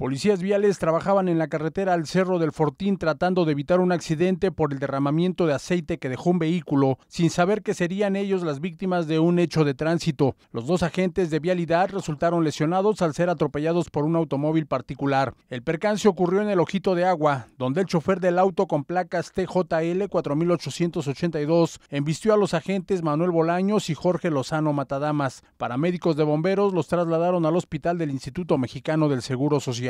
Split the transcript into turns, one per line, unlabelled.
Policías viales trabajaban en la carretera al Cerro del Fortín tratando de evitar un accidente por el derramamiento de aceite que dejó un vehículo, sin saber que serían ellos las víctimas de un hecho de tránsito. Los dos agentes de vialidad resultaron lesionados al ser atropellados por un automóvil particular. El percance ocurrió en el Ojito de Agua, donde el chofer del auto con placas TJL 4882 embistió a los agentes Manuel Bolaños y Jorge Lozano Matadamas. Paramédicos de bomberos los trasladaron al hospital del Instituto Mexicano del Seguro Social